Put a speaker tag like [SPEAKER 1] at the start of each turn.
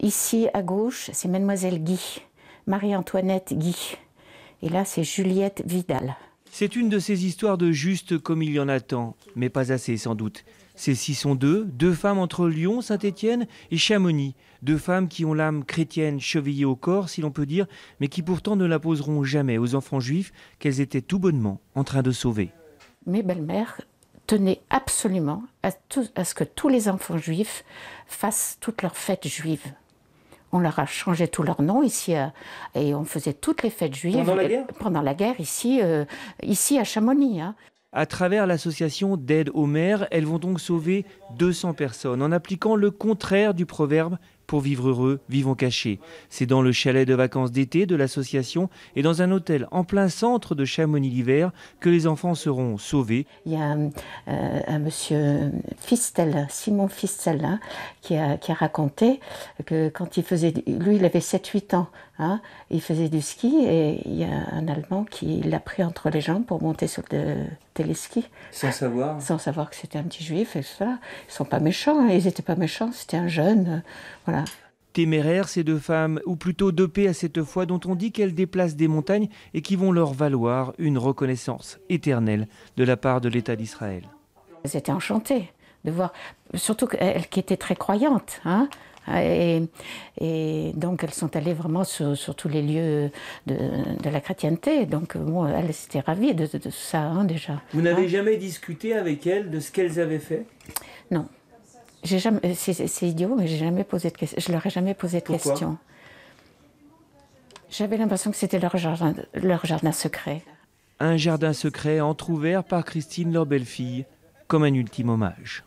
[SPEAKER 1] Ici, à gauche, c'est Mademoiselle Guy, Marie-Antoinette Guy. Et là, c'est Juliette Vidal.
[SPEAKER 2] C'est une de ces histoires de juste comme il y en a tant, mais pas assez sans doute. Ces six sont deux, deux femmes entre Lyon, Saint-Étienne et Chamonix, deux femmes qui ont l'âme chrétienne chevillée au corps, si l'on peut dire, mais qui pourtant ne l'imposeront jamais aux enfants juifs qu'elles étaient tout bonnement en train de sauver.
[SPEAKER 1] Mes belles-mères tenaient absolument à, à ce que tous les enfants juifs fassent toutes leurs fêtes juives on leur a changé tous leurs noms ici, euh, et on faisait toutes les fêtes juives. Pendant la euh, guerre ici, euh, ici à Chamonix. Hein.
[SPEAKER 2] À travers l'association d'aide aux mères, elles vont donc sauver 200 personnes en appliquant le contraire du proverbe pour vivre heureux, vivons cachés. C'est dans le chalet de vacances d'été de l'association et dans un hôtel en plein centre de Chamonix l'hiver que les enfants seront sauvés.
[SPEAKER 1] Il y a euh, un monsieur Fistel, Simon Fistel, hein, qui a, raconté que quand il faisait, lui il avait 7-8 ans, hein, il faisait du ski et il y a un Allemand qui l'a pris entre les jambes pour monter sur le téléski. Sans savoir Sans savoir que c'était un petit juif et tout ça. Ils sont pas méchants, hein, ils n'étaient pas méchants, c'était un jeune.
[SPEAKER 2] Téméraires, ces deux femmes, ou plutôt dopées à cette foi dont on dit qu'elles déplacent des montagnes et qui vont leur valoir une reconnaissance éternelle de la part de l'État d'Israël.
[SPEAKER 1] Elles étaient enchantées de voir, surtout qu'elles qui étaient très croyantes. Hein. et, donc elles sont allées vraiment sur, tous les lieux de, la chrétienté. Donc elles étaient ravies de, ça hein, déjà.
[SPEAKER 2] Vous n'avez hein. jamais discuté avec elles de ce qu'elles avaient fait
[SPEAKER 1] Non. Euh, c'est, idiot, mais j'ai jamais posé de Je leur ai jamais posé de questions. J'avais l'impression que c'était leur jardin, leur jardin secret.
[SPEAKER 2] Un jardin secret entrouvert par Christine, leur belle-fille, comme un ultime hommage.